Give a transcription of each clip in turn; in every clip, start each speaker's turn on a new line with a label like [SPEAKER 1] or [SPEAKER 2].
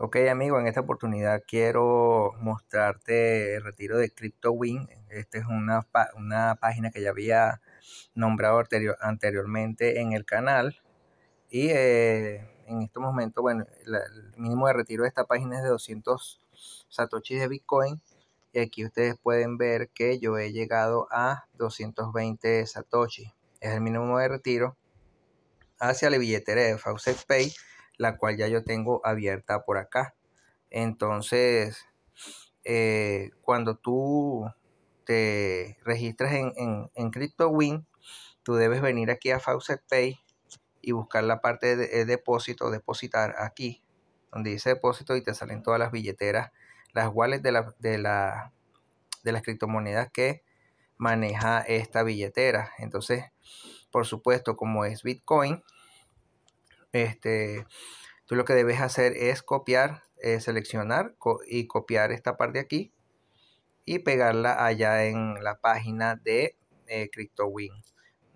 [SPEAKER 1] Ok amigo, en esta oportunidad quiero mostrarte el retiro de CryptoWin. Esta es una, página que ya había nombrado anteriormente en el canal. Y eh, en estos momentos, bueno, el mínimo de retiro de esta página es de 200 satoshis de Bitcoin. Y aquí ustedes pueden ver que yo he llegado a 220 satoshis. Es el mínimo de retiro hacia la billetera de Faucet Pay la cual ya yo tengo abierta por acá. Entonces, eh, cuando tú te registras en, en, CryptoWin, tú debes venir aquí a Faucet Pay y buscar la parte de, eh, depósito, depositar aquí, donde dice depósito y te salen todas las billeteras, las wallets de, la, de, la, de las criptomonedas que maneja esta billetera. Entonces, por supuesto, como es Bitcoin, este, tú lo que debes hacer es copiar, eh, seleccionar y copiar esta parte de aquí y pegarla allá en la página de eh, CryptoWin.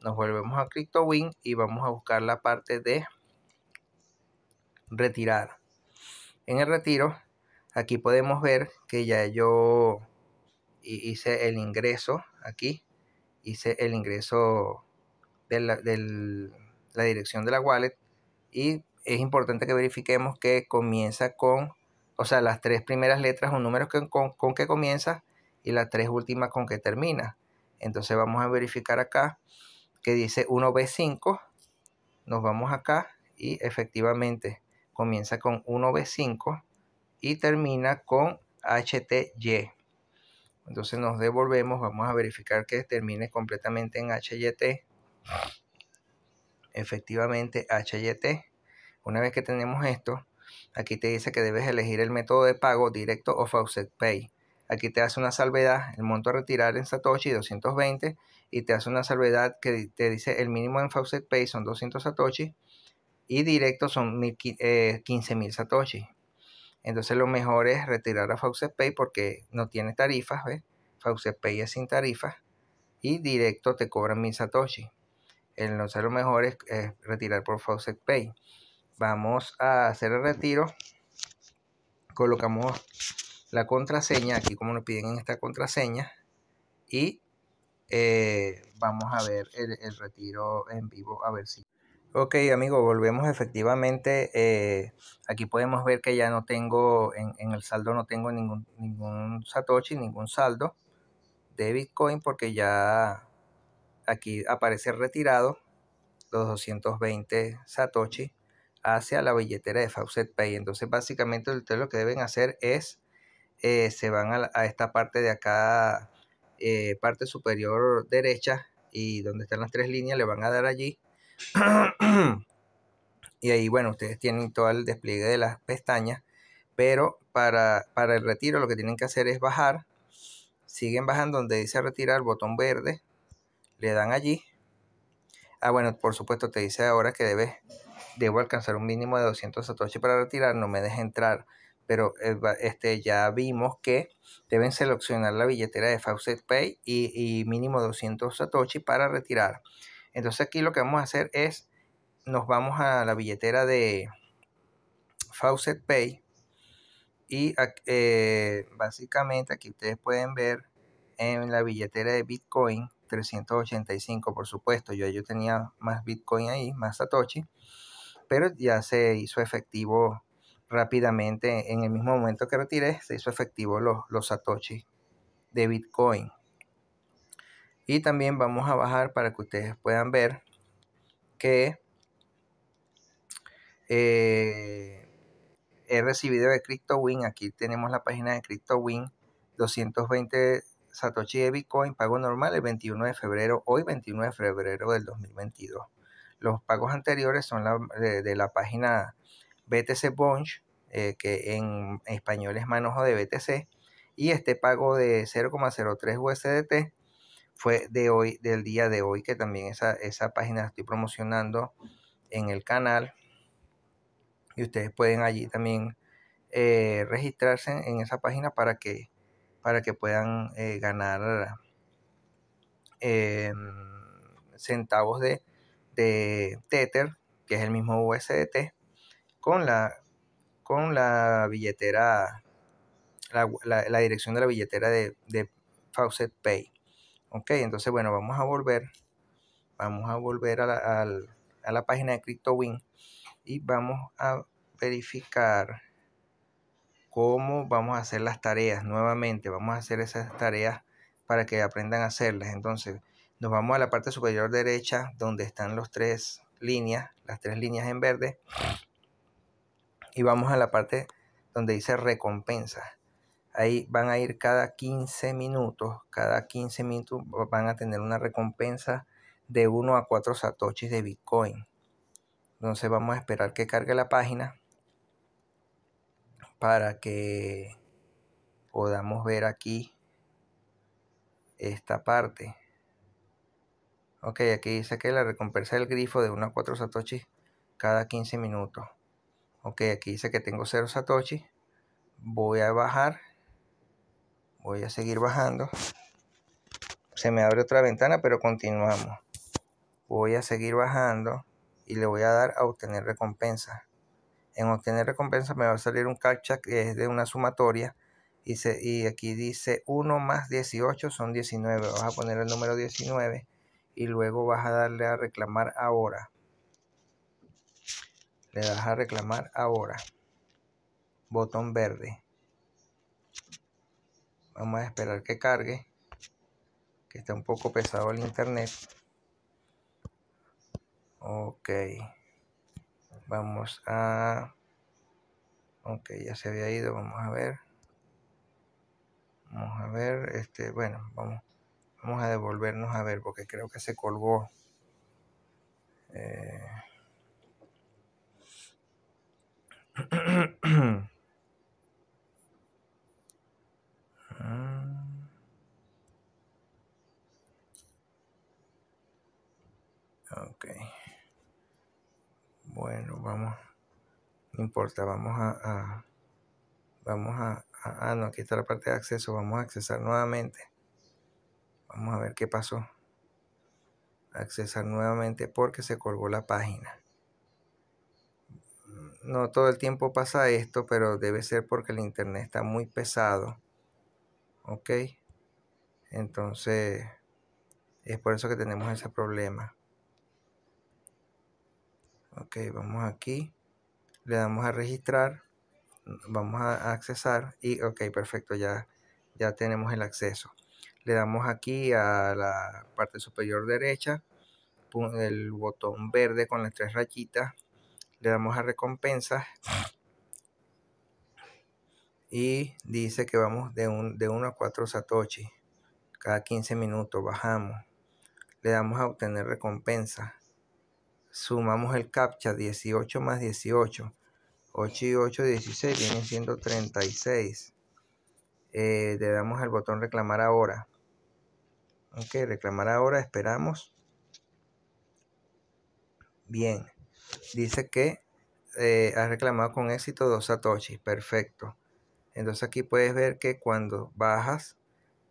[SPEAKER 1] Nos volvemos a CryptoWin y vamos a buscar la parte de retirar. En el retiro, aquí podemos ver que ya yo hice el ingreso aquí, hice el ingreso de la dirección de la wallet y es importante que verifiquemos que comienza con, o sea, las tres primeras letras o números con, con, que comienza y las tres últimas con que termina. Entonces vamos a verificar acá que dice 1B5, nos vamos acá y efectivamente comienza con 1B5 y termina con HTY. Entonces nos devolvemos, vamos a verificar que termine completamente en HYT efectivamente HYT. Una vez que tenemos esto, aquí te dice que debes elegir el método de pago directo o Faucet Pay. Aquí te hace una salvedad, el monto a retirar en Satoshi 220 y te hace una salvedad que te dice el mínimo en Faucet Pay son 200 Satoshi y directo son 15.000 eh, Satoshi. Entonces lo mejor es retirar a Faucet Pay porque no tiene tarifas, ¿ves? Faucet Pay es sin tarifas y directo te cobran 1000 Satoshi. Entonces lo mejor es, retirar por fawcett Pay. Vamos a hacer el retiro. Colocamos la contraseña, aquí como nos piden en esta contraseña. Y eh, vamos a ver el, retiro en vivo, a ver si... Ok, amigo, volvemos efectivamente. Eh, aquí podemos ver que ya no tengo, en, el saldo no tengo ningún, ningún Satoshi, ningún saldo de Bitcoin porque ya aquí aparece retirado los 220 Satoshi hacia la billetera de Faucet Pay. Entonces, básicamente, ustedes lo que deben hacer es eh, se van a, esta parte de acá, eh, parte superior derecha, y donde están las tres líneas, le van a dar allí. y ahí, bueno, ustedes tienen todo el despliegue de las pestañas, pero para, para el retiro lo que tienen que hacer es bajar. Siguen bajando donde dice retirar, botón verde, le dan allí. Ah, bueno, por supuesto te dice ahora que debes, debo alcanzar un mínimo de 200 satoshi para retirar, no me dejes entrar. Pero eh, este, ya vimos que deben seleccionar la billetera de Faucet Pay y, mínimo 200 satoshi para retirar. Entonces aquí lo que vamos a hacer es, nos vamos a la billetera de Faucet Pay y eh, básicamente aquí ustedes pueden ver en la billetera de Bitcoin 385, por supuesto. Yo, yo tenía más Bitcoin ahí, más Satoshi, pero ya se hizo efectivo rápidamente. En el mismo momento que retiré, se hizo efectivo los, los Satoshi de Bitcoin. Y también vamos a bajar para que ustedes puedan ver que eh, he recibido de CryptoWin. Aquí tenemos la página de CryptoWin. 220 Satoshi de Bitcoin, pago normal el 21 de febrero, hoy 21 de febrero del 2022. Los pagos anteriores son de, la página BTC Bunch, eh, que en español es manojo de BTC, y este pago de 0,03 USDT fue de hoy, del día de hoy, que también esa, esa página estoy promocionando en el canal. Y ustedes pueden allí también eh, registrarse en esa página para que para que puedan eh, ganar em, centavos de, de Tether, que es el mismo USDT, con la, con la billetera, la, dirección de la billetera de, Faucet Pay. Ok, entonces bueno, vamos a volver, vamos a volver a la, a la página de CryptoWin y vamos a verificar cómo vamos a hacer las tareas nuevamente. Vamos a hacer esas tareas para que aprendan a hacerlas. Entonces, nos vamos a la parte superior derecha donde están las tres líneas, las tres líneas en verde. Y vamos a la parte donde dice recompensas. Ahí van a ir cada 15 minutos. Cada 15 minutos van a tener una recompensa de 1 a 4 satoshis de Bitcoin. Entonces vamos a esperar que cargue la página para que podamos ver aquí esta parte. Ok, aquí dice que la recompensa del grifo de 1 a 4 satoshis cada 15 minutos. Ok, aquí dice que tengo 0 satoshi Voy a bajar. Voy a seguir bajando. Se me abre otra ventana, pero continuamos. Voy a seguir bajando y le voy a dar a obtener recompensa. En obtener recompensa me va a salir un captcha que es de una sumatoria. Y, y aquí dice 1 más 18 son 19. Vas a poner el número 19 y luego vas a darle a reclamar ahora. Le das a reclamar ahora. Botón verde. Vamos a esperar que cargue. Que está un poco pesado el internet. Ok. Vamos a... aunque ya se había ido, vamos a ver. Vamos a ver, este, bueno, vamos, vamos a devolvernos a ver porque creo que se colgó. Eh... Ah. okay bueno, vamos, no importa, vamos a, vamos a, ah, no, aquí está la parte de acceso, vamos a accesar nuevamente. Vamos a ver qué pasó. Accesar nuevamente porque se colgó la página. No todo el tiempo pasa esto, pero debe ser porque el internet está muy pesado. ¿Ok? Entonces, es por eso que tenemos ese problema ok vamos aquí le damos a registrar vamos a accesar y ok perfecto ya ya tenemos el acceso le damos aquí a la parte superior derecha el botón verde con las tres rayitas le damos a recompensas y dice que vamos de, un, de 1 a 4 satoshi cada 15 minutos bajamos le damos a obtener recompensa sumamos el captcha 18 más 18. 8 y 8, 16, vienen siendo 36. Eh, le damos al botón reclamar ahora. Ok, reclamar ahora, esperamos. Bien, dice que eh, has reclamado con éxito dos satoshi perfecto. Entonces aquí puedes ver que cuando bajas,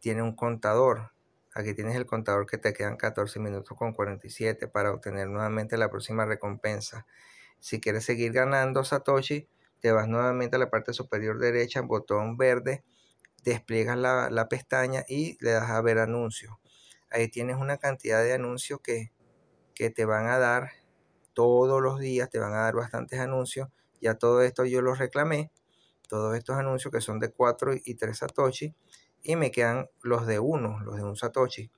[SPEAKER 1] tiene un contador. Aquí tienes el contador que te quedan 14 minutos con 47 para obtener nuevamente la próxima recompensa. Si quieres seguir ganando Satoshi, te vas nuevamente a la parte superior derecha, botón verde, despliegas la, pestaña y le das a ver anuncios. Ahí tienes una cantidad de anuncios que, que te van a dar todos los días, te van a dar bastantes anuncios. Ya todo esto yo lo reclamé, todos estos anuncios que son de 4 y 3 Satoshi y me quedan los de uno, los de un Satoshi.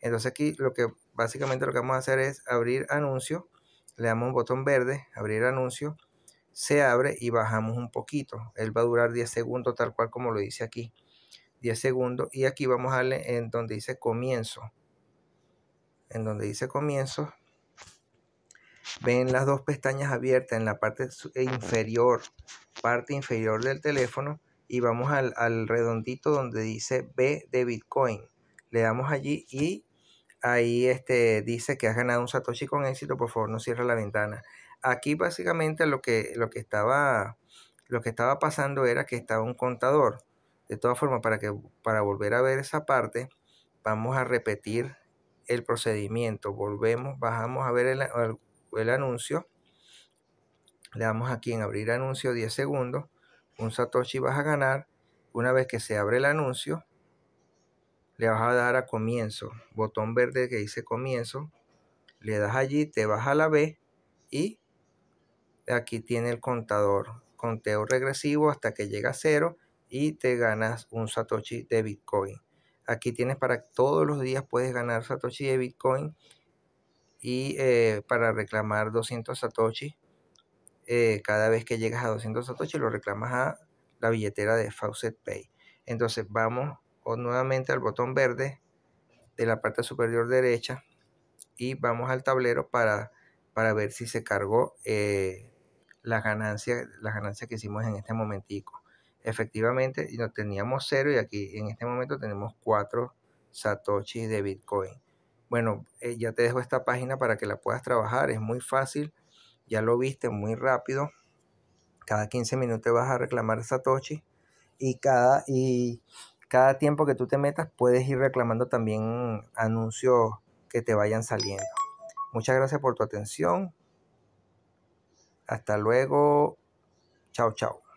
[SPEAKER 1] Entonces aquí lo que básicamente lo que vamos a hacer es abrir anuncio, le damos un botón verde, abrir anuncio, se abre y bajamos un poquito. Él va a durar 10 segundos tal cual como lo dice aquí. 10 segundos y aquí vamos a darle en donde dice comienzo. En donde dice comienzo, ven las dos pestañas abiertas en la parte eh, inferior, parte inferior del teléfono y vamos al, redondito donde dice B de Bitcoin. Le damos allí y ahí este, dice que has ganado un Satoshi con éxito, por favor no cierra la ventana. Aquí básicamente lo que, lo que, estaba, lo que estaba pasando era que estaba un contador. De todas formas, para, que, para volver a ver esa parte, vamos a repetir el procedimiento. Volvemos, bajamos a ver el anuncio. Le damos aquí en abrir anuncio 10 segundos un Satoshi vas a ganar. Una vez que se abre el anuncio, le vas a dar a comienzo, botón verde que dice comienzo, le das allí, te vas a la B y aquí tiene el contador, conteo regresivo hasta que llega a cero y te ganas un Satoshi de Bitcoin. Aquí tienes para todos los días puedes ganar Satoshi de Bitcoin y eh, para reclamar 200 Satoshi eh, cada vez que llegas a 200 Satoshi lo reclamas a la billetera de Faucet Pay. Entonces vamos nuevamente al botón verde de la parte superior derecha y vamos al tablero para, para ver si se cargó las eh, la, ganancia, la que hicimos en este momentico. Efectivamente, teníamos cero y aquí en este momento tenemos cuatro satoshis de Bitcoin. Bueno, eh, ya te dejo esta página para que la puedas trabajar. Es muy fácil ya lo viste muy rápido. Cada 15 minutos vas a reclamar Satoshi y cada, y cada tiempo que tú te metas puedes ir reclamando también anuncios que te vayan saliendo. Muchas gracias por tu atención. Hasta luego. Chao, chao.